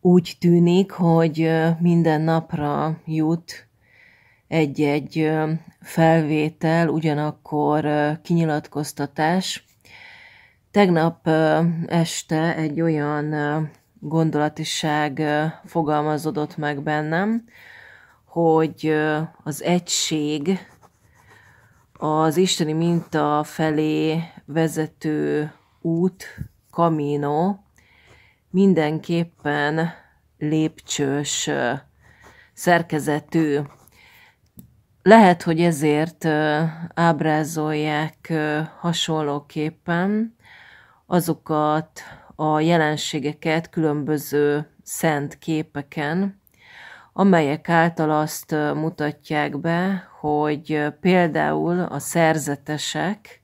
úgy tűnik, hogy minden napra jut egy-egy felvétel, ugyanakkor kinyilatkoztatás. Tegnap este egy olyan gondolatiság fogalmazódott meg bennem, hogy az egység az isteni minta felé vezető út, kamino, mindenképpen lépcsős szerkezetű. Lehet, hogy ezért ábrázolják hasonlóképpen azokat a jelenségeket különböző szent képeken, amelyek által azt mutatják be, hogy például a szerzetesek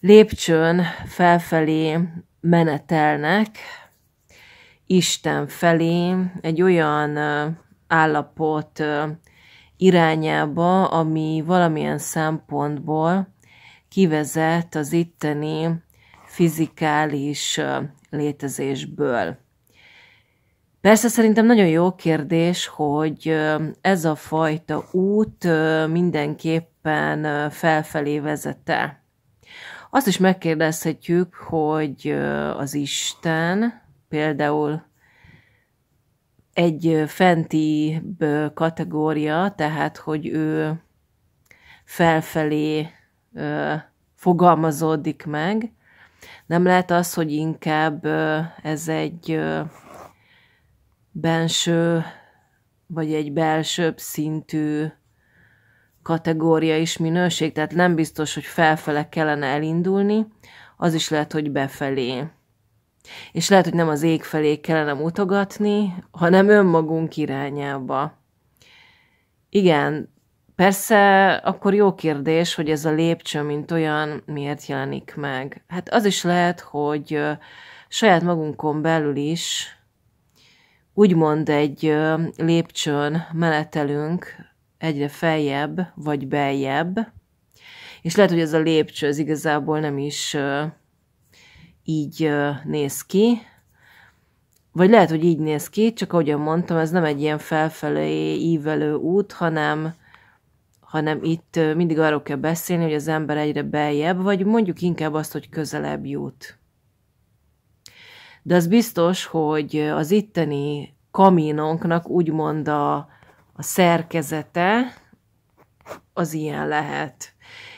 lépcsőn felfelé menetelnek Isten felé egy olyan állapot irányába, ami valamilyen szempontból kivezet az itteni fizikális létezésből. Persze szerintem nagyon jó kérdés, hogy ez a fajta út mindenképpen felfelé vezete. Azt is megkérdezhetjük, hogy az Isten például egy fenti kategória, tehát hogy ő felfelé fogalmazódik meg. Nem lehet az, hogy inkább ez egy benső vagy egy belsőbb szintű kategória és minőség, tehát nem biztos, hogy felfele kellene elindulni, az is lehet, hogy befelé. És lehet, hogy nem az ég felé kellene mutogatni, hanem önmagunk irányába. Igen, persze akkor jó kérdés, hogy ez a lépcső, mint olyan, miért jelenik meg. Hát az is lehet, hogy saját magunkon belül is úgymond egy lépcsőn menetelünk, egyre feljebb, vagy beljebb, és lehet, hogy ez a lépcső az igazából nem is így néz ki, vagy lehet, hogy így néz ki, csak ahogyan mondtam, ez nem egy ilyen felfelé ívelő út, hanem, hanem itt mindig arról kell beszélni, hogy az ember egyre beljebb, vagy mondjuk inkább azt, hogy közelebb jut. De az biztos, hogy az itteni kaminónknak úgymond a a szerkezete az ilyen lehet.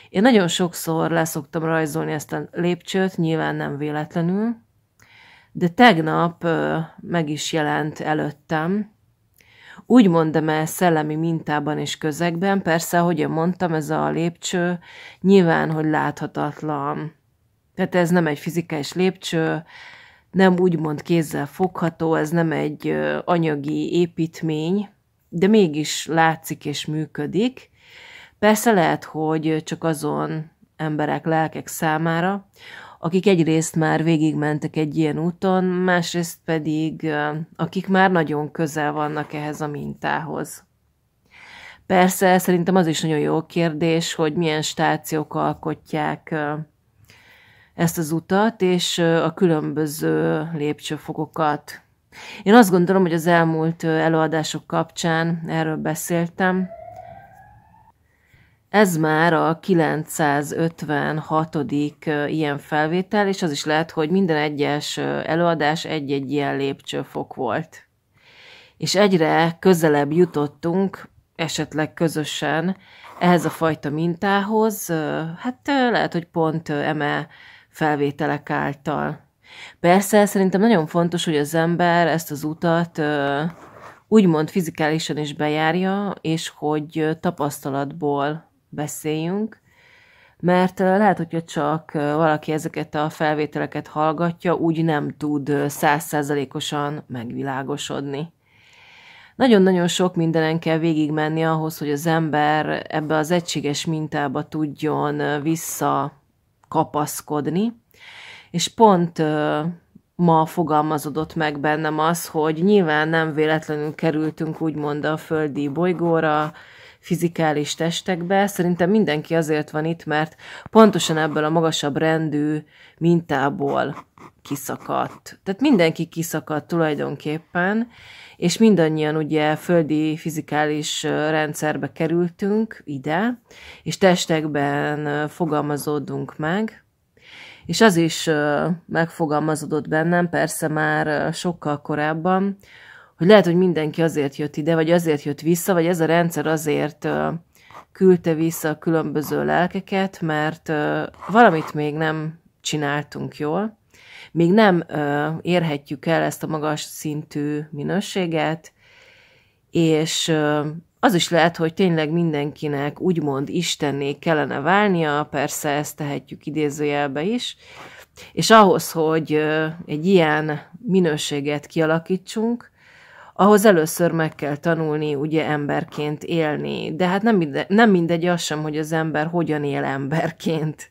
Én nagyon sokszor leszoktam rajzolni ezt a lépcsőt, nyilván nem véletlenül, de tegnap meg is jelent előttem, úgy mondom el szellemi mintában és közegben, persze, ahogy én mondtam, ez a lépcső nyilván, hogy láthatatlan. Tehát ez nem egy fizikai lépcső, nem úgymond kézzel fogható, ez nem egy anyagi építmény, de mégis látszik és működik. Persze lehet, hogy csak azon emberek, lelkek számára, akik egyrészt már végigmentek egy ilyen úton, másrészt pedig akik már nagyon közel vannak ehhez a mintához. Persze, szerintem az is nagyon jó kérdés, hogy milyen stációk alkotják ezt az utat, és a különböző lépcsőfokokat én azt gondolom, hogy az elmúlt előadások kapcsán erről beszéltem. Ez már a 956. ilyen felvétel, és az is lehet, hogy minden egyes előadás egy-egy ilyen lépcsőfok volt. És egyre közelebb jutottunk, esetleg közösen, ehhez a fajta mintához, hát lehet, hogy pont eme felvételek által. Persze, szerintem nagyon fontos, hogy az ember ezt az utat úgymond fizikálisan is bejárja, és hogy tapasztalatból beszéljünk, mert lehet, hogyha csak valaki ezeket a felvételeket hallgatja, úgy nem tud százszerzalékosan megvilágosodni. Nagyon-nagyon sok mindenen kell végigmenni ahhoz, hogy az ember ebbe az egységes mintába tudjon visszakapaszkodni, és pont ö, ma fogalmazódott meg bennem az, hogy nyilván nem véletlenül kerültünk úgymond a földi bolygóra, fizikális testekbe. Szerintem mindenki azért van itt, mert pontosan ebből a magasabb rendű mintából kiszakadt. Tehát mindenki kiszakadt tulajdonképpen, és mindannyian ugye földi fizikális rendszerbe kerültünk ide, és testekben fogalmazódunk meg, és az is megfogalmazódott bennem, persze már sokkal korábban, hogy lehet, hogy mindenki azért jött ide, vagy azért jött vissza, vagy ez a rendszer azért küldte vissza a különböző lelkeket, mert valamit még nem csináltunk jól, még nem érhetjük el ezt a magas szintű minőséget, és az is lehet, hogy tényleg mindenkinek úgymond Istenné kellene válnia, persze ezt tehetjük idézőjelbe is, és ahhoz, hogy egy ilyen minőséget kialakítsunk, ahhoz először meg kell tanulni ugye emberként élni, de hát nem, mindegy, nem mindegy az sem, hogy az ember hogyan él emberként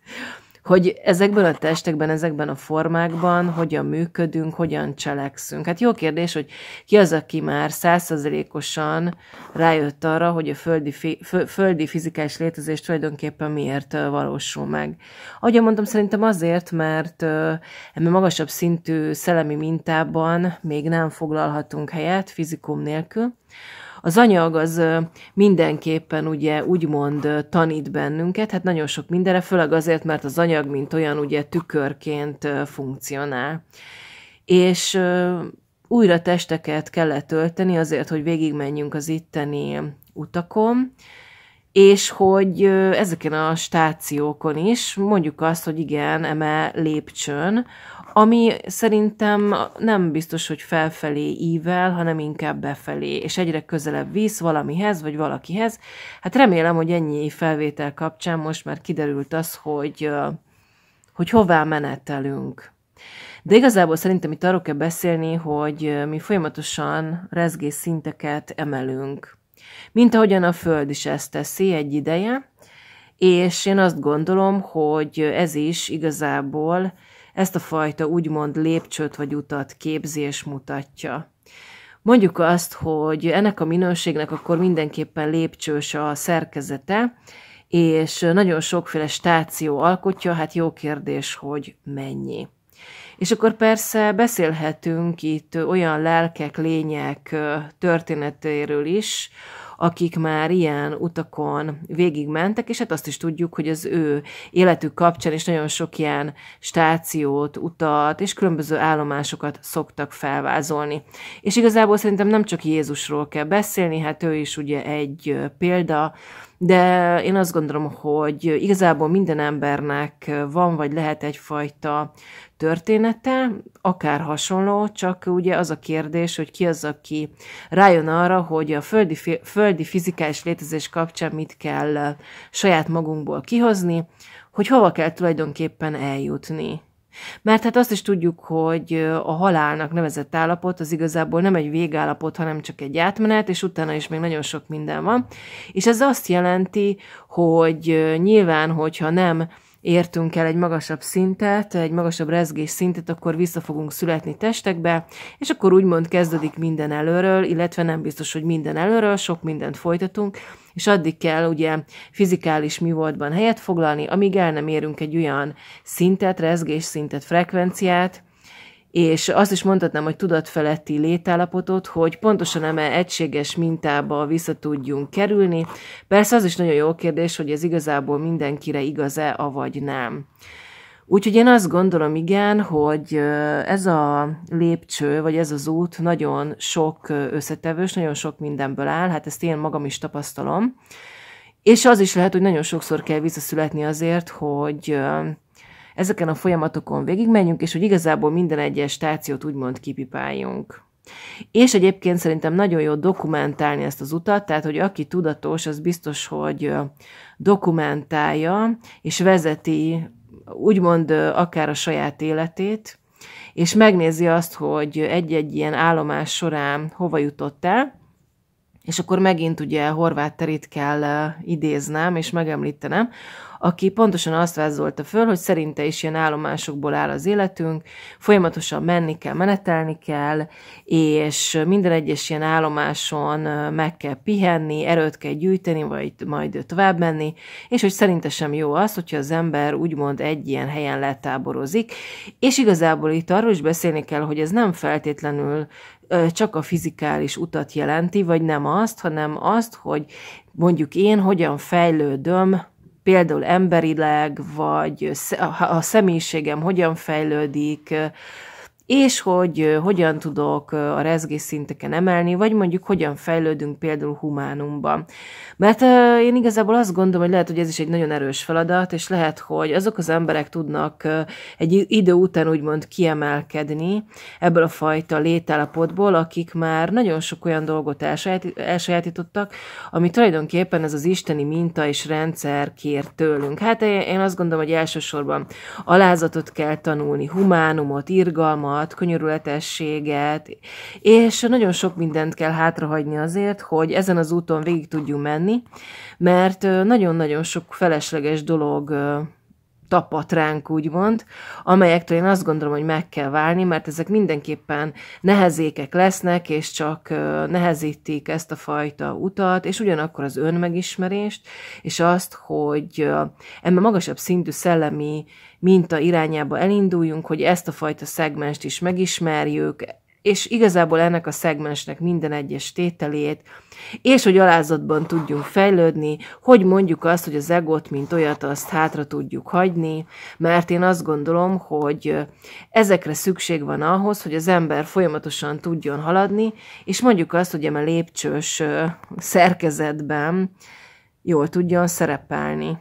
hogy ezekben a testekben, ezekben a formákban hogyan működünk, hogyan cselekszünk. Hát jó kérdés, hogy ki az, aki már százszerzelékosan rájött arra, hogy a földi, földi fizikás létezés tulajdonképpen miért valósul meg. Ahogy mondtam, szerintem azért, mert ebben magasabb szintű szellemi mintában még nem foglalhatunk helyet fizikum nélkül, az anyag az mindenképpen ugye úgymond tanít bennünket, hát nagyon sok mindenre, főleg azért, mert az anyag, mint olyan ugye tükörként funkcionál. És újra testeket kellett tölteni azért, hogy végigmenjünk az itteni utakon, és hogy ezeken a stációkon is, mondjuk azt, hogy igen, eme lépcsőn, ami szerintem nem biztos, hogy felfelé ível, hanem inkább befelé, és egyre közelebb visz valamihez, vagy valakihez. Hát remélem, hogy ennyi felvétel kapcsán most már kiderült az, hogy, hogy hová menetelünk. De igazából szerintem itt arról kell beszélni, hogy mi folyamatosan rezgés szinteket emelünk. Mint ahogyan a Föld is ezt teszi egy ideje, és én azt gondolom, hogy ez is igazából ezt a fajta úgymond lépcsőt vagy utat képzés mutatja. Mondjuk azt, hogy ennek a minőségnek akkor mindenképpen lépcsős a szerkezete, és nagyon sokféle stáció alkotja, hát jó kérdés, hogy mennyi. És akkor persze beszélhetünk itt olyan lelkek, lények történetéről is, akik már ilyen utakon végigmentek, és hát azt is tudjuk, hogy az ő életük kapcsán is nagyon sok ilyen stációt, utat és különböző állomásokat szoktak felvázolni. És igazából szerintem nem csak Jézusról kell beszélni, hát ő is ugye egy példa, de én azt gondolom, hogy igazából minden embernek van vagy lehet egyfajta története, akár hasonló, csak ugye az a kérdés, hogy ki az, aki rájön arra, hogy a földi, földi fizikális létezés kapcsán mit kell saját magunkból kihozni, hogy hova kell tulajdonképpen eljutni. Mert hát azt is tudjuk, hogy a halálnak nevezett állapot az igazából nem egy végállapot, hanem csak egy átmenet, és utána is még nagyon sok minden van. És ez azt jelenti, hogy nyilván, hogyha nem értünk el egy magasabb szintet, egy magasabb rezgés szintet, akkor vissza fogunk születni testekbe, és akkor úgymond kezdődik minden előről, illetve nem biztos, hogy minden előről, sok mindent folytatunk, és addig kell ugye fizikális mi voltban helyet foglalni, amíg el nem érünk egy olyan szintet, rezgés szintet, frekvenciát, és azt is mondhatnám, hogy tudatfeletti létállapotot, hogy pontosan eme egységes mintába vissza tudjunk kerülni. Persze az is nagyon jó kérdés, hogy ez igazából mindenkire igaz-e, avagy nem. Úgyhogy én azt gondolom, igen, hogy ez a lépcső, vagy ez az út nagyon sok összetevős, nagyon sok mindenből áll, hát ezt én magam is tapasztalom. És az is lehet, hogy nagyon sokszor kell visszaszületni azért, hogy ezeken a folyamatokon végigmenjünk, és hogy igazából minden egyes stációt úgymond kipipáljunk. És egyébként szerintem nagyon jó dokumentálni ezt az utat, tehát hogy aki tudatos, az biztos, hogy dokumentálja és vezeti úgymond akár a saját életét, és megnézi azt, hogy egy-egy ilyen állomás során hova jutott el, és akkor megint ugye Horváth Terit kell eh, idéznem és megemlítenem, aki pontosan azt vázolta föl, hogy szerinte is ilyen állomásokból áll az életünk, folyamatosan menni kell, menetelni kell, és minden egyes ilyen állomáson eh, meg kell pihenni, erőt kell gyűjteni, vagy majd tovább menni, és hogy szerinte sem jó az, hogyha az ember úgymond egy ilyen helyen letáborozik, és igazából itt arról is beszélni kell, hogy ez nem feltétlenül csak a fizikális utat jelenti, vagy nem azt, hanem azt, hogy mondjuk én hogyan fejlődöm például emberileg, vagy a személyiségem hogyan fejlődik, és hogy hogyan tudok a rezgés szinteken emelni, vagy mondjuk hogyan fejlődünk például humánumban. Mert én igazából azt gondolom, hogy lehet, hogy ez is egy nagyon erős feladat, és lehet, hogy azok az emberek tudnak egy idő után úgymond kiemelkedni ebből a fajta létállapotból, akik már nagyon sok olyan dolgot elsajátítottak, ami tulajdonképpen ez az isteni minta és rendszer kér tőlünk. Hát én azt gondolom, hogy elsősorban alázatot kell tanulni, humánumot, irgalmat, fájdalmat, könyörületességet, és nagyon sok mindent kell hátrahagyni azért, hogy ezen az úton végig tudjunk menni, mert nagyon-nagyon sok felesleges dolog tapat ránk, úgymond, amelyektől én azt gondolom, hogy meg kell válni, mert ezek mindenképpen nehezékek lesznek, és csak nehezítik ezt a fajta utat, és ugyanakkor az önmegismerést, és azt, hogy ebben magasabb szintű szellemi minta irányába elinduljunk, hogy ezt a fajta szegmest is megismerjük, és igazából ennek a szegmensnek minden egyes tételét, és hogy alázatban tudjunk fejlődni, hogy mondjuk azt, hogy az egót, mint olyat, azt hátra tudjuk hagyni, mert én azt gondolom, hogy ezekre szükség van ahhoz, hogy az ember folyamatosan tudjon haladni, és mondjuk azt, hogy a lépcsős szerkezetben jól tudjon szerepelni.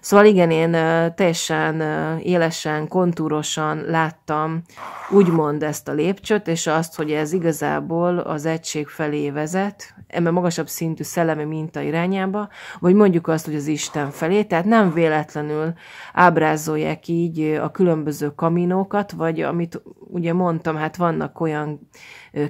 Szóval igen, én teljesen élesen, kontúrosan láttam úgymond ezt a lépcsőt, és azt, hogy ez igazából az egység felé vezet, eme magasabb szintű szellemi minta irányába, vagy mondjuk azt, hogy az Isten felé, tehát nem véletlenül ábrázolják így a különböző kaminókat, vagy amit ugye mondtam, hát vannak olyan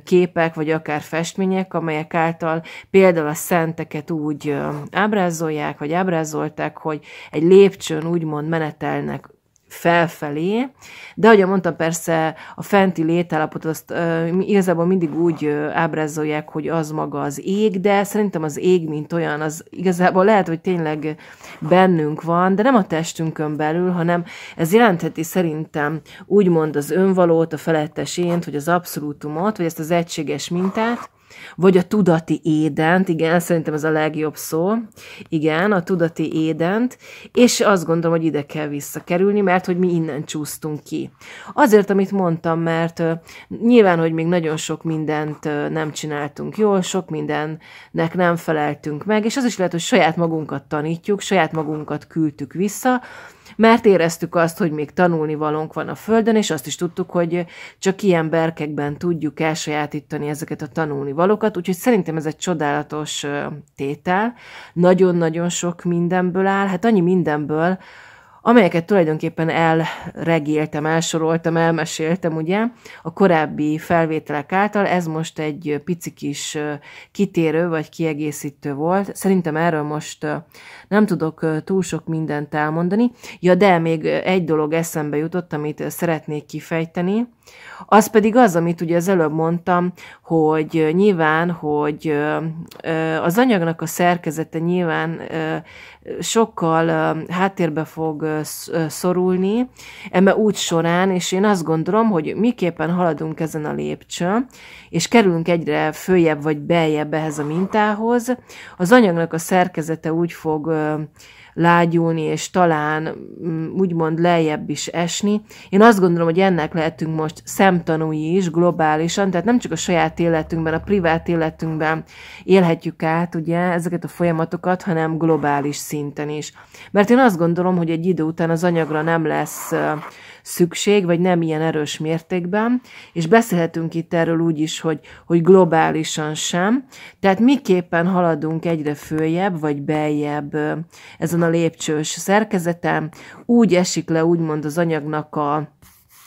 képek, vagy akár festmények, amelyek által például a szenteket úgy ábrázolják, vagy ábrázolták, hogy egy lépcsőn úgymond menetelnek felfelé, de ahogy mondtam, persze a fenti létállapot azt uh, igazából mindig úgy uh, ábrázolják, hogy az maga az ég, de szerintem az ég, mint olyan, az igazából lehet, hogy tényleg bennünk van, de nem a testünkön belül, hanem ez jelentheti szerintem úgymond az önvalót, a felettesént, vagy az abszolútumot, vagy ezt az egységes mintát, vagy a tudati édent, igen, szerintem ez a legjobb szó. Igen, a tudati édent, és azt gondolom, hogy ide kell visszakerülni, mert hogy mi innen csúsztunk ki. Azért, amit mondtam, mert nyilván, hogy még nagyon sok mindent nem csináltunk jól, sok mindennek nem feleltünk meg, és az is lehet, hogy saját magunkat tanítjuk, saját magunkat küldtük vissza, mert éreztük azt, hogy még tanulni valónk van a Földön, és azt is tudtuk, hogy csak ilyen berkekben tudjuk elsajátítani ezeket a tanulni valókat, úgyhogy szerintem ez egy csodálatos tétel, nagyon-nagyon sok mindenből áll, hát annyi mindenből, amelyeket tulajdonképpen elregéltem, elsoroltam, elmeséltem, ugye, a korábbi felvételek által, ez most egy pici kis kitérő vagy kiegészítő volt. Szerintem erről most nem tudok túl sok mindent elmondani. Ja, de még egy dolog eszembe jutott, amit szeretnék kifejteni, az pedig az, amit ugye az előbb mondtam, hogy nyilván, hogy az anyagnak a szerkezete nyilván sokkal háttérbe fog szorulni eme út során, és én azt gondolom, hogy miképpen haladunk ezen a lépcsőn, és kerülünk egyre följebb vagy beljebb ehhez a mintához, az anyagnak a szerkezete úgy fog lágyulni, és talán mm, úgymond lejjebb is esni. Én azt gondolom, hogy ennek lehetünk most szemtanúi is globálisan, tehát nem csak a saját életünkben, a privát életünkben élhetjük át ugye ezeket a folyamatokat, hanem globális szinten is. Mert én azt gondolom, hogy egy idő után az anyagra nem lesz szükség, vagy nem ilyen erős mértékben, és beszélhetünk itt erről úgy is, hogy, hogy globálisan sem. Tehát miképpen haladunk egyre följebb, vagy beljebb ezen a lépcsős szerkezeten, úgy esik le úgymond az anyagnak a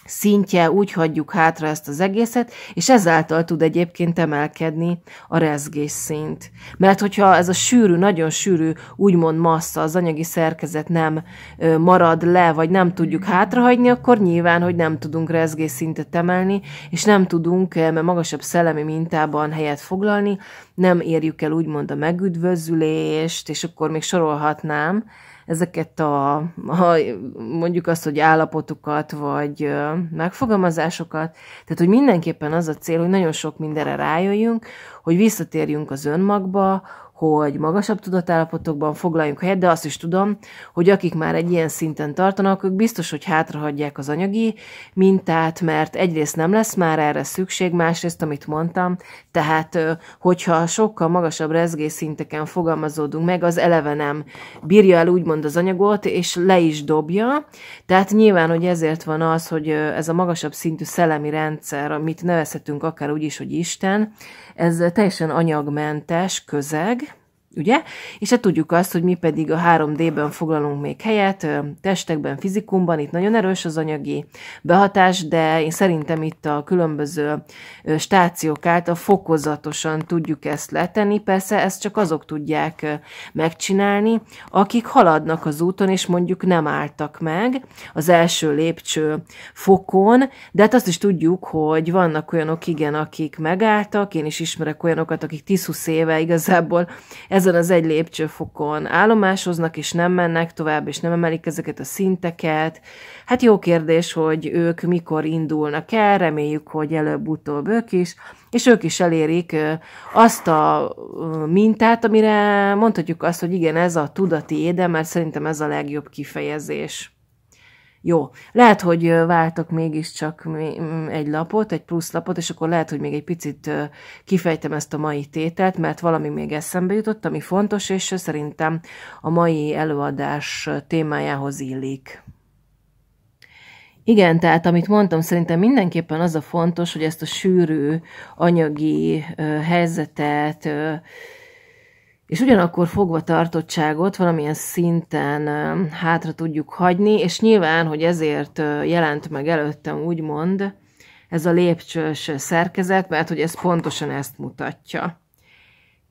szintje, úgy hagyjuk hátra ezt az egészet, és ezáltal tud egyébként emelkedni a rezgés szint. Mert hogyha ez a sűrű, nagyon sűrű, úgymond massza, az anyagi szerkezet nem marad le, vagy nem tudjuk hátrahagyni, akkor nyilván, hogy nem tudunk rezgés szintet emelni, és nem tudunk mert magasabb szellemi mintában helyet foglalni, nem érjük el úgymond a megüdvözülést, és akkor még sorolhatnám, ezeket a, a mondjuk azt, hogy állapotokat, vagy megfogalmazásokat. Tehát, hogy mindenképpen az a cél, hogy nagyon sok mindenre rájöjjünk, hogy visszatérjünk az önmagba, hogy magasabb tudatállapotokban foglaljunk helyet, de azt is tudom, hogy akik már egy ilyen szinten tartanak, ők biztos, hogy hátrahagyják az anyagi mintát, mert egyrészt nem lesz már erre szükség, másrészt, amit mondtam, tehát hogyha sokkal magasabb rezgésszinteken fogalmazódunk meg, az eleve nem bírja el úgymond az anyagot, és le is dobja, tehát nyilván, hogy ezért van az, hogy ez a magasabb szintű szellemi rendszer, amit nevezhetünk akár úgy is, hogy Isten, ez teljesen anyagmentes közeg, ugye? És hát tudjuk azt, hogy mi pedig a 3D-ben foglalunk még helyet, testekben, fizikumban, itt nagyon erős az anyagi behatás, de én szerintem itt a különböző stációk által fokozatosan tudjuk ezt letenni, persze ezt csak azok tudják megcsinálni, akik haladnak az úton, és mondjuk nem álltak meg az első lépcső fokon, de hát azt is tudjuk, hogy vannak olyanok, igen, akik megálltak, én is ismerek olyanokat, akik 10-20 éve igazából ezen az egy lépcsőfokon állomásoznak, és nem mennek tovább, és nem emelik ezeket a szinteket. Hát jó kérdés, hogy ők mikor indulnak el, reméljük, hogy előbb-utóbb ők is, és ők is elérik azt a mintát, amire mondhatjuk azt, hogy igen, ez a tudati éde, mert szerintem ez a legjobb kifejezés. Jó. Lehet, hogy váltok mégiscsak mm, egy lapot, egy plusz lapot, és akkor lehet, hogy még egy picit kifejtem ezt a mai tételt, mert valami még eszembe jutott, ami fontos, és szerintem a mai előadás témájához illik. Igen, tehát amit mondtam, szerintem mindenképpen az a fontos, hogy ezt a sűrű anyagi helyzetet, és ugyanakkor fogva tartottságot valamilyen szinten hátra tudjuk hagyni, és nyilván, hogy ezért jelent meg előttem úgymond ez a lépcsős szerkezet, mert hogy ez pontosan ezt mutatja.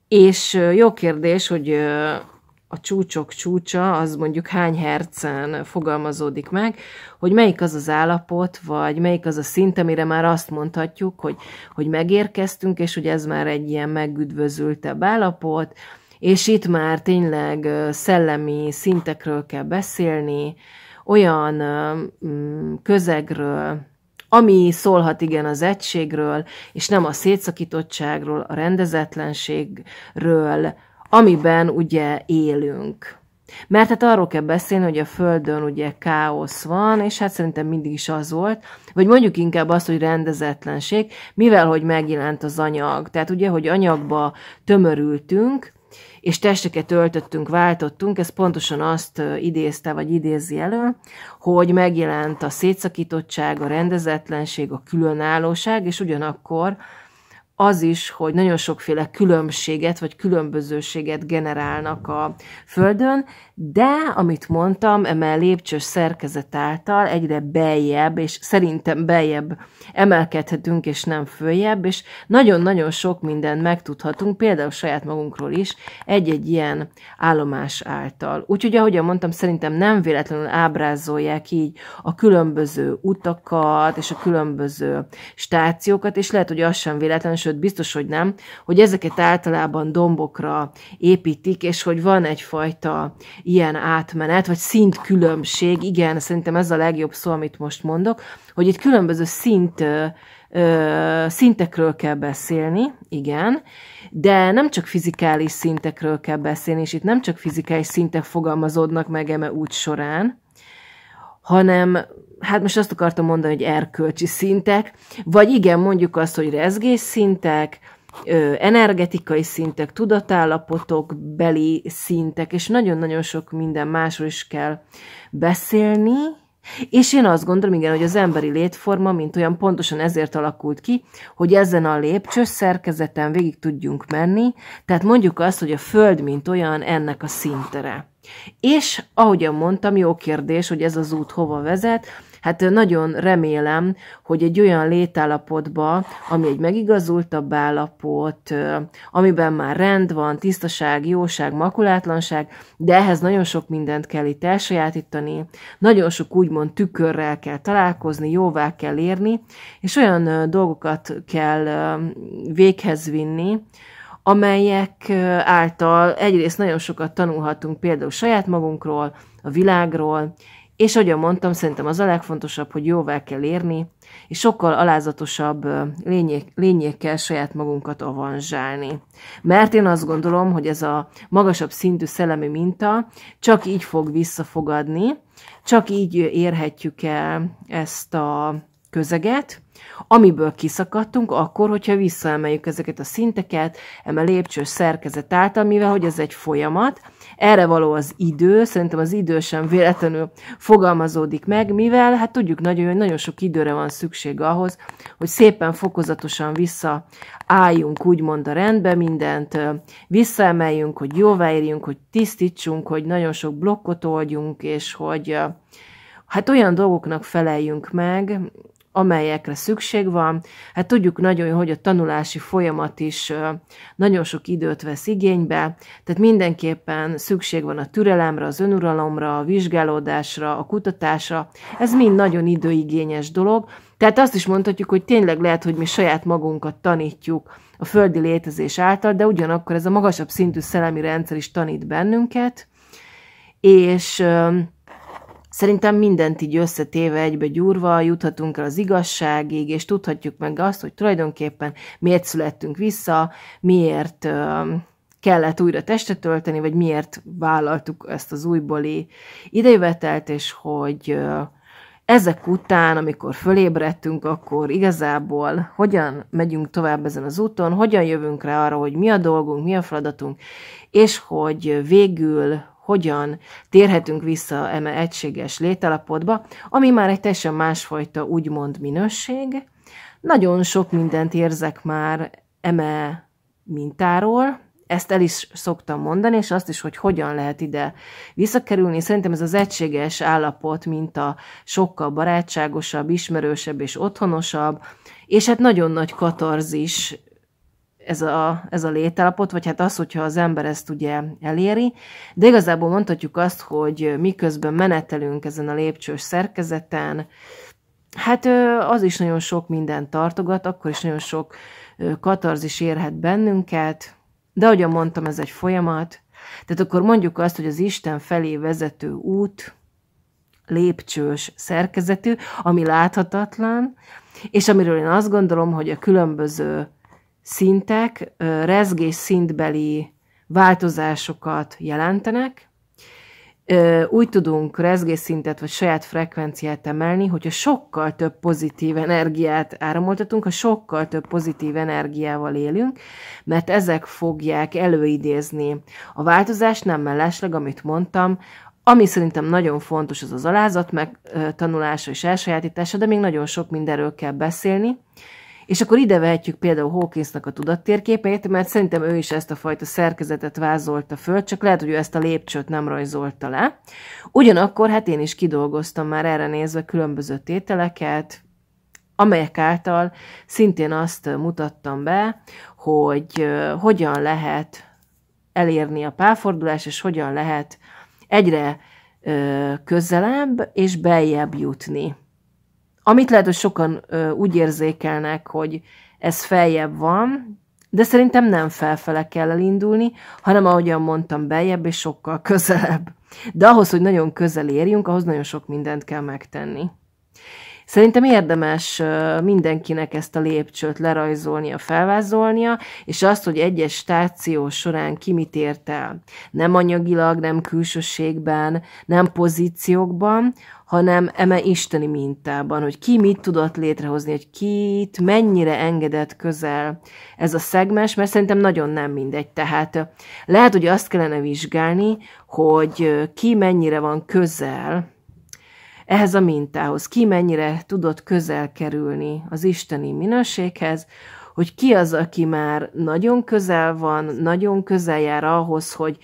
És jó kérdés, hogy a csúcsok csúcsa, az mondjuk hány hercen fogalmazódik meg, hogy melyik az az állapot, vagy melyik az a szint, amire már azt mondhatjuk, hogy, hogy megérkeztünk, és hogy ez már egy ilyen megüdvözültebb állapot, és itt már tényleg szellemi szintekről kell beszélni, olyan mm, közegről, ami szólhat igen az egységről, és nem a szétszakítottságról, a rendezetlenségről, amiben ugye élünk. Mert hát arról kell beszélni, hogy a Földön ugye káosz van, és hát szerintem mindig is az volt, vagy mondjuk inkább azt, hogy rendezetlenség, mivel hogy megjelent az anyag. Tehát ugye, hogy anyagba tömörültünk, és testeket öltöttünk, váltottunk, ez pontosan azt idézte, vagy idézi elő, hogy megjelent a szétszakítottság, a rendezetlenség, a különállóság, és ugyanakkor az is, hogy nagyon sokféle különbséget vagy különbözőséget generálnak a Földön, de, amit mondtam, emel lépcsős szerkezet által egyre beljebb, és szerintem beljebb emelkedhetünk, és nem följebb, és nagyon-nagyon sok mindent megtudhatunk, például saját magunkról is, egy-egy ilyen állomás által. Úgyhogy, ahogyan mondtam, szerintem nem véletlenül ábrázolják így a különböző utakat, és a különböző stációkat, és lehet, hogy az sem véletlen, sőt, biztos, hogy nem, hogy ezeket általában dombokra építik, és hogy van egyfajta ilyen átmenet, vagy szintkülönbség, igen, szerintem ez a legjobb szó, amit most mondok, hogy itt különböző szint, ö, szintekről kell beszélni, igen, de nem csak fizikális szintekről kell beszélni, és itt nem csak fizikális szintek fogalmazódnak meg eme út során, hanem hát most azt akartam mondani, hogy erkölcsi szintek, vagy igen, mondjuk azt, hogy rezgésszintek, szintek, energetikai szintek, tudatállapotok, beli szintek, és nagyon-nagyon sok minden másról is kell beszélni, és én azt gondolom, igen, hogy az emberi létforma, mint olyan pontosan ezért alakult ki, hogy ezen a lépcsős szerkezeten végig tudjunk menni, tehát mondjuk azt, hogy a Föld, mint olyan, ennek a szintere. És, ahogyan mondtam, jó kérdés, hogy ez az út hova vezet, Hát nagyon remélem, hogy egy olyan létállapotba, ami egy megigazultabb állapot, amiben már rend van, tisztaság, jóság, makulátlanság, de ehhez nagyon sok mindent kell itt elsajátítani, nagyon sok úgymond tükörrel kell találkozni, jóvá kell érni, és olyan dolgokat kell véghez vinni, amelyek által egyrészt nagyon sokat tanulhatunk például saját magunkról, a világról, és ahogyan mondtam, szerintem az a legfontosabb, hogy jóvá kell érni, és sokkal alázatosabb lényék, lényékkel saját magunkat avanzsálni. Mert én azt gondolom, hogy ez a magasabb szintű szellemi minta csak így fog visszafogadni, csak így érhetjük el ezt a közeget, amiből kiszakadtunk, akkor, hogyha visszaemeljük ezeket a szinteket, eme lépcsős szerkezet által, mivel hogy ez egy folyamat, erre való az idő, szerintem az idő sem véletlenül fogalmazódik meg, mivel hát tudjuk nagyon, hogy nagyon sok időre van szükség ahhoz, hogy szépen fokozatosan visszaálljunk úgymond a rendbe, mindent visszaemeljünk, hogy jóváírjunk, hogy tisztítsunk, hogy nagyon sok blokkot oldjunk, és hogy hát olyan dolgoknak feleljünk meg, amelyekre szükség van. Hát tudjuk nagyon jó, hogy a tanulási folyamat is nagyon sok időt vesz igénybe, tehát mindenképpen szükség van a türelemre, az önuralomra, a vizsgálódásra, a kutatásra. Ez mind nagyon időigényes dolog, tehát azt is mondhatjuk, hogy tényleg lehet, hogy mi saját magunkat tanítjuk a földi létezés által, de ugyanakkor ez a magasabb szintű szellemi rendszer is tanít bennünket, és Szerintem mindent így összetéve egybe gyúrva juthatunk el az igazságig, és tudhatjuk meg azt, hogy tulajdonképpen miért születtünk vissza, miért kellett újra testet tölteni, vagy miért vállaltuk ezt az újbóli idejövetelt, és hogy ezek után, amikor fölébredtünk, akkor igazából hogyan megyünk tovább ezen az úton, hogyan jövünk rá arra, hogy mi a dolgunk, mi a feladatunk, és hogy végül hogyan térhetünk vissza eme egységes létalapotba, ami már egy teljesen másfajta úgymond minőség. Nagyon sok mindent érzek már eme mintáról, ezt el is szoktam mondani, és azt is, hogy hogyan lehet ide visszakerülni. Szerintem ez az egységes állapot, mint a sokkal barátságosabb, ismerősebb és otthonosabb, és hát nagyon nagy katarzis ez a, ez a létállapot, vagy hát az, hogyha az ember ezt ugye eléri, de igazából mondhatjuk azt, hogy miközben menetelünk ezen a lépcsős szerkezeten, hát az is nagyon sok mindent tartogat, akkor is nagyon sok katarzis érhet bennünket, de ahogyan mondtam, ez egy folyamat, tehát akkor mondjuk azt, hogy az Isten felé vezető út lépcsős szerkezetű, ami láthatatlan, és amiről én azt gondolom, hogy a különböző szintek rezgés szintbeli változásokat jelentenek. Úgy tudunk rezgésszintet vagy saját frekvenciát emelni, hogyha sokkal több pozitív energiát áramoltatunk, ha sokkal több pozitív energiával élünk, mert ezek fogják előidézni a változást, nem mellesleg, amit mondtam, ami szerintem nagyon fontos, az az alázat megtanulása és elsajátítása, de még nagyon sok mindenről kell beszélni. És akkor ide vehetjük például Hawkinsnak a tudattérképeit, mert szerintem ő is ezt a fajta szerkezetet vázolta föl, csak lehet, hogy ő ezt a lépcsőt nem rajzolta le. Ugyanakkor hát én is kidolgoztam már erre nézve különböző tételeket, amelyek által szintén azt mutattam be, hogy hogyan lehet elérni a pálfordulás, és hogyan lehet egyre közelebb és beljebb jutni amit lehet, hogy sokan ö, úgy érzékelnek, hogy ez feljebb van, de szerintem nem felfele kell elindulni, hanem ahogyan mondtam, beljebb és sokkal közelebb. De ahhoz, hogy nagyon közel érjünk, ahhoz nagyon sok mindent kell megtenni. Szerintem érdemes mindenkinek ezt a lépcsőt lerajzolnia, felvázolnia, és azt, hogy egyes stáció során ki mit ért el. Nem anyagilag, nem külsőségben, nem pozíciókban, hanem eme isteni mintában, hogy ki mit tudott létrehozni, hogy kit mennyire engedett közel ez a szegmens, mert szerintem nagyon nem mindegy. Tehát lehet, hogy azt kellene vizsgálni, hogy ki mennyire van közel ehhez a mintához, ki mennyire tudott közel kerülni az isteni minőséghez, hogy ki az, aki már nagyon közel van, nagyon közel jár ahhoz, hogy,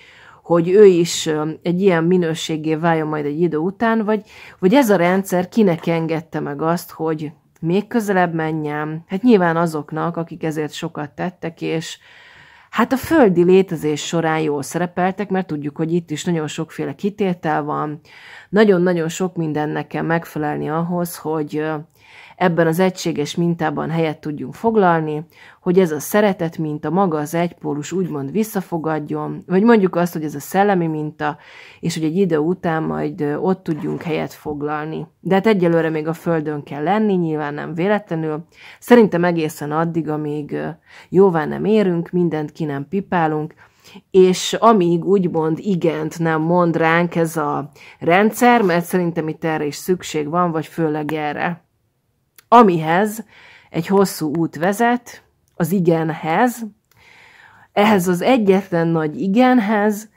hogy ő is egy ilyen minőségé váljon majd egy idő után, vagy, vagy ez a rendszer kinek engedte meg azt, hogy még közelebb menjem, hát nyilván azoknak, akik ezért sokat tettek, és hát a földi létezés során jól szerepeltek, mert tudjuk, hogy itt is nagyon sokféle kitétel van, nagyon-nagyon sok mindennek kell megfelelni ahhoz, hogy ebben az egységes mintában helyet tudjunk foglalni, hogy ez a szeretet minta maga az egypólus úgymond visszafogadjon, vagy mondjuk azt, hogy ez a szellemi minta, és hogy egy idő után majd ott tudjunk helyet foglalni. De hát egyelőre még a Földön kell lenni, nyilván nem véletlenül. Szerintem egészen addig, amíg jóvá nem érünk, mindent ki nem pipálunk, és amíg úgymond igent nem mond ránk ez a rendszer, mert szerintem itt erre is szükség van, vagy főleg erre amihez egy hosszú út vezet, az igenhez, ehhez az egyetlen nagy igenhez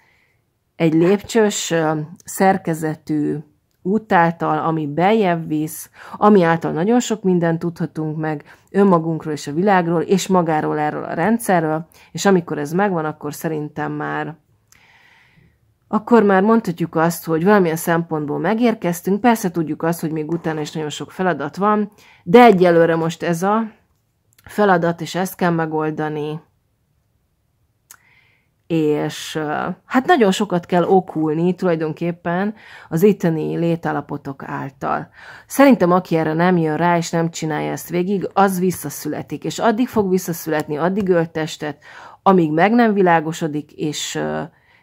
egy lépcsős szerkezetű út által, ami bejebb visz, ami által nagyon sok mindent tudhatunk meg önmagunkról és a világról, és magáról erről a rendszerről, és amikor ez megvan, akkor szerintem már akkor már mondhatjuk azt, hogy valamilyen szempontból megérkeztünk, persze tudjuk azt, hogy még utána is nagyon sok feladat van, de egyelőre most ez a feladat, és ezt kell megoldani, és hát nagyon sokat kell okulni tulajdonképpen az itteni létállapotok által. Szerintem aki erre nem jön rá és nem csinálja ezt végig, az visszaszületik, és addig fog visszaszületni, addig öltestet, amíg meg nem világosodik, és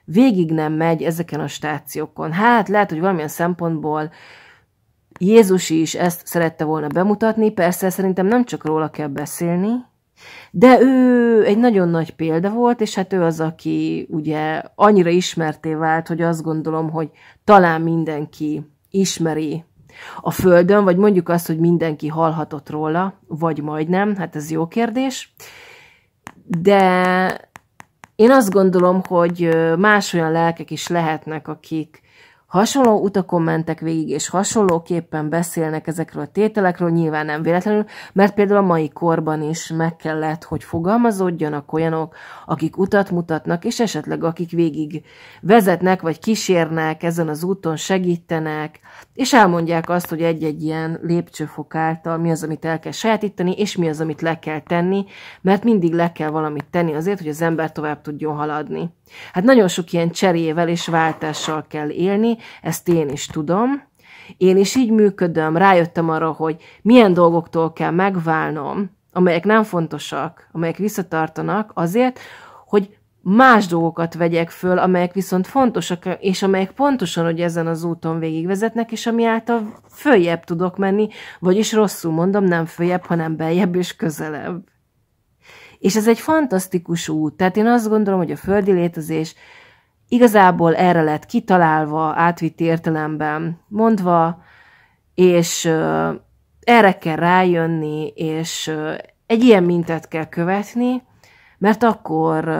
végig nem megy ezeken a stációkon. Hát lehet, hogy valamilyen szempontból Jézus is ezt szerette volna bemutatni, persze szerintem nem csak róla kell beszélni, de ő egy nagyon nagy példa volt, és hát ő az, aki ugye annyira ismerté vált, hogy azt gondolom, hogy talán mindenki ismeri a Földön, vagy mondjuk azt, hogy mindenki hallhatott róla, vagy majdnem, hát ez jó kérdés. De én azt gondolom, hogy más olyan lelkek is lehetnek, akik, Hasonló utakon mentek végig, és hasonlóképpen beszélnek ezekről a tételekről, nyilván nem véletlenül, mert például a mai korban is meg kellett, hogy fogalmazódjanak olyanok, akik utat mutatnak, és esetleg akik végig vezetnek, vagy kísérnek, ezen az úton segítenek, és elmondják azt, hogy egy-egy ilyen lépcsőfok által mi az, amit el kell sajátítani, és mi az, amit le kell tenni, mert mindig le kell valamit tenni azért, hogy az ember tovább tudjon haladni. Hát nagyon sok ilyen cserével és váltással kell élni, ezt én is tudom. Én is így működöm, rájöttem arra, hogy milyen dolgoktól kell megválnom, amelyek nem fontosak, amelyek visszatartanak azért, hogy más dolgokat vegyek föl, amelyek viszont fontosak, és amelyek pontosan, hogy ezen az úton végigvezetnek, és ami által följebb tudok menni, vagyis rosszul mondom, nem följebb, hanem beljebb és közelebb. És ez egy fantasztikus út. Tehát én azt gondolom, hogy a földi létezés igazából erre lett kitalálva, átvitt értelemben mondva, és erre kell rájönni, és egy ilyen mintát kell követni, mert akkor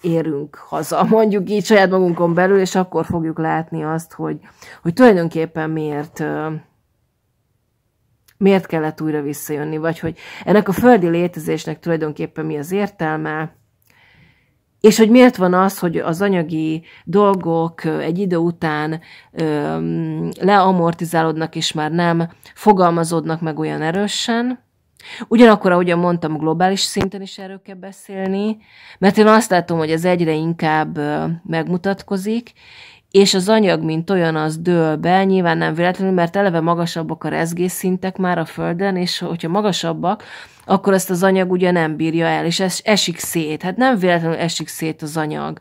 érünk haza, mondjuk így saját magunkon belül, és akkor fogjuk látni azt, hogy, hogy tulajdonképpen miért miért kellett újra visszajönni, vagy hogy ennek a földi létezésnek tulajdonképpen mi az értelme, és hogy miért van az, hogy az anyagi dolgok egy idő után ö, leamortizálódnak, és már nem fogalmazódnak meg olyan erősen. Ugyanakkor, ahogyan mondtam, globális szinten is erről kell beszélni, mert én azt látom, hogy ez egyre inkább megmutatkozik, és az anyag, mint olyan, az dől be, nyilván nem véletlenül, mert eleve magasabbak a rezgésszintek már a Földön, és hogyha magasabbak, akkor ezt az anyag ugye nem bírja el, és ez esik szét. Hát nem véletlenül esik szét az anyag.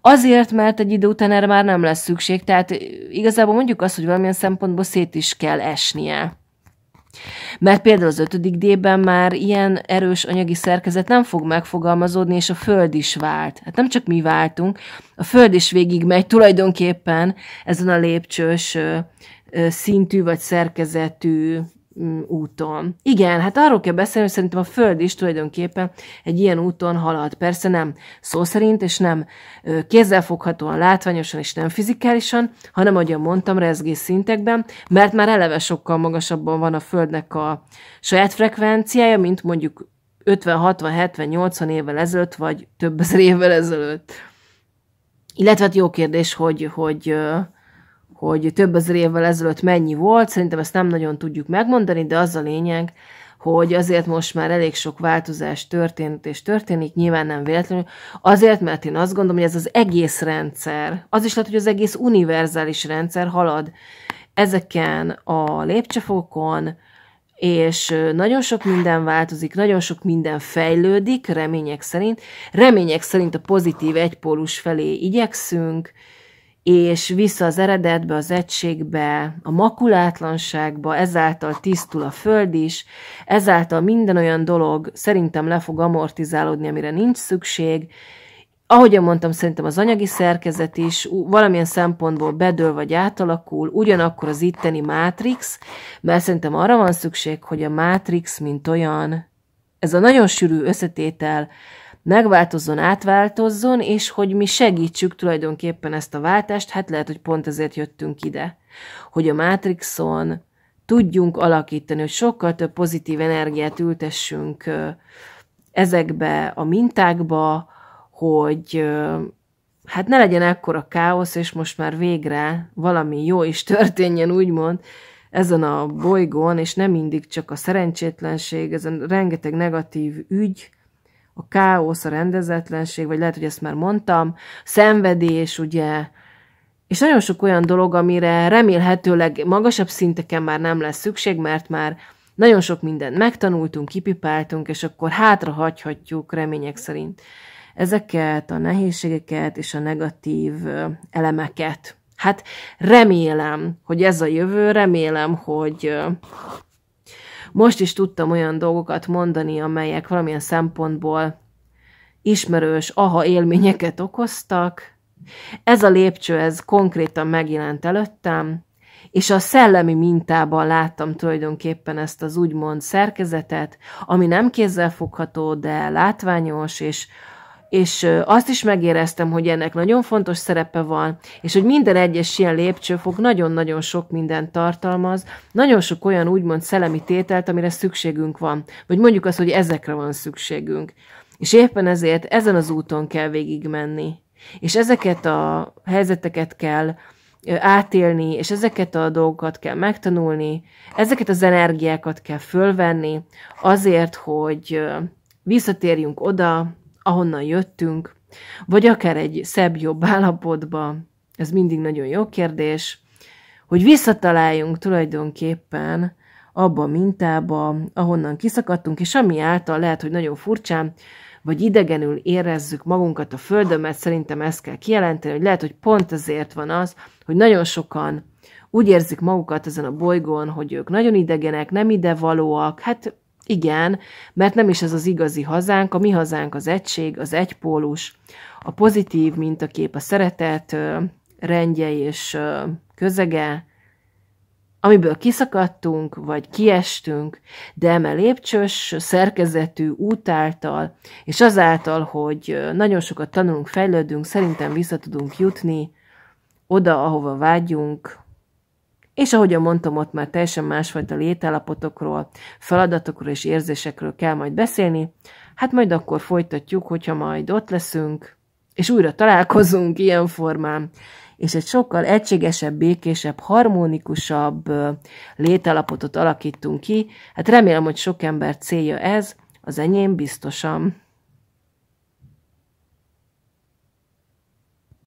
Azért, mert egy idő után erre már nem lesz szükség, tehát igazából mondjuk azt, hogy valamilyen szempontból szét is kell esnie. Mert például az ötödik D-ben már ilyen erős anyagi szerkezet nem fog megfogalmazódni, és a Föld is vált. Hát nem csak mi váltunk, a Föld is végig megy tulajdonképpen ezen a lépcsős szintű vagy szerkezetű Mm, úton. Igen, hát arról kell beszélni, hogy szerintem a Föld is tulajdonképpen egy ilyen úton halad. Persze nem szó szerint, és nem kézzelfoghatóan, látványosan, és nem fizikálisan, hanem, ahogy mondtam, rezgés szintekben, mert már eleve sokkal magasabban van a Földnek a saját frekvenciája, mint mondjuk 50, 60, 70, 80 évvel ezelőtt, vagy több ezer évvel ezelőtt. Illetve hát jó kérdés, hogy, hogy, hogy hogy több ezer évvel ezelőtt mennyi volt, szerintem ezt nem nagyon tudjuk megmondani, de az a lényeg, hogy azért most már elég sok változás történt és történik, nyilván nem véletlenül, azért, mert én azt gondolom, hogy ez az egész rendszer, az is lehet, hogy az egész univerzális rendszer halad ezeken a lépcsőfokon, és nagyon sok minden változik, nagyon sok minden fejlődik, remények szerint. Remények szerint a pozitív egypólus felé igyekszünk, és vissza az eredetbe, az egységbe, a makulátlanságba, ezáltal tisztul a föld is, ezáltal minden olyan dolog szerintem le fog amortizálódni, amire nincs szükség, ahogyan mondtam, szerintem az anyagi szerkezet is valamilyen szempontból bedől vagy átalakul, ugyanakkor az itteni Matrix, mert szerintem arra van szükség, hogy a Matrix, mint olyan, ez a nagyon sűrű összetétel, megváltozzon, átváltozzon, és hogy mi segítsük tulajdonképpen ezt a váltást, hát lehet, hogy pont ezért jöttünk ide, hogy a Matrixon tudjunk alakítani, hogy sokkal több pozitív energiát ültessünk ezekbe a mintákba, hogy hát ne legyen ekkora káosz, és most már végre valami jó is történjen, úgymond, ezen a bolygón, és nem mindig csak a szerencsétlenség, ezen rengeteg negatív ügy, a káosz, a rendezetlenség, vagy lehet, hogy ezt már mondtam, szenvedés, ugye, és nagyon sok olyan dolog, amire remélhetőleg magasabb szinteken már nem lesz szükség, mert már nagyon sok mindent megtanultunk, kipipáltunk, és akkor hátra hagyhatjuk remények szerint ezeket a nehézségeket és a negatív elemeket. Hát remélem, hogy ez a jövő, remélem, hogy most is tudtam olyan dolgokat mondani, amelyek valamilyen szempontból ismerős aha élményeket okoztak. Ez a lépcső, ez konkrétan megjelent előttem, és a szellemi mintában láttam tulajdonképpen ezt az úgymond szerkezetet, ami nem kézzelfogható, de látványos, és és azt is megéreztem, hogy ennek nagyon fontos szerepe van, és hogy minden egyes ilyen lépcsőfok nagyon-nagyon sok mindent tartalmaz, nagyon sok olyan úgymond szellemi tételt, amire szükségünk van, vagy mondjuk azt, hogy ezekre van szükségünk. És éppen ezért ezen az úton kell végigmenni. És ezeket a helyzeteket kell átélni, és ezeket a dolgokat kell megtanulni, ezeket az energiákat kell fölvenni, azért, hogy visszatérjünk oda, ahonnan jöttünk, vagy akár egy szebb-jobb állapotba, ez mindig nagyon jó kérdés, hogy visszataláljunk tulajdonképpen abba a mintába, ahonnan kiszakadtunk, és ami által lehet, hogy nagyon furcsán, vagy idegenül érezzük magunkat a Földön, mert szerintem ezt kell kijelenteni, hogy lehet, hogy pont ezért van az, hogy nagyon sokan úgy érzik magukat ezen a bolygón, hogy ők nagyon idegenek, nem idevalóak, hát igen, mert nem is ez az igazi hazánk, a mi hazánk az egység, az egypólus, a pozitív mintakép, a szeretet rendje és közege, amiből kiszakadtunk, vagy kiestünk, de eme lépcsős szerkezetű útáltal, és azáltal, hogy nagyon sokat tanulunk, fejlődünk, szerintem vissza tudunk jutni oda, ahova vágyunk, és ahogyan mondtam, ott már teljesen másfajta létállapotokról, feladatokról és érzésekről kell majd beszélni. Hát majd akkor folytatjuk, hogyha majd ott leszünk, és újra találkozunk ilyen formán, és egy sokkal egységesebb, békésebb, harmonikusabb létállapotot alakítunk ki. Hát remélem, hogy sok ember célja ez, az enyém biztosan.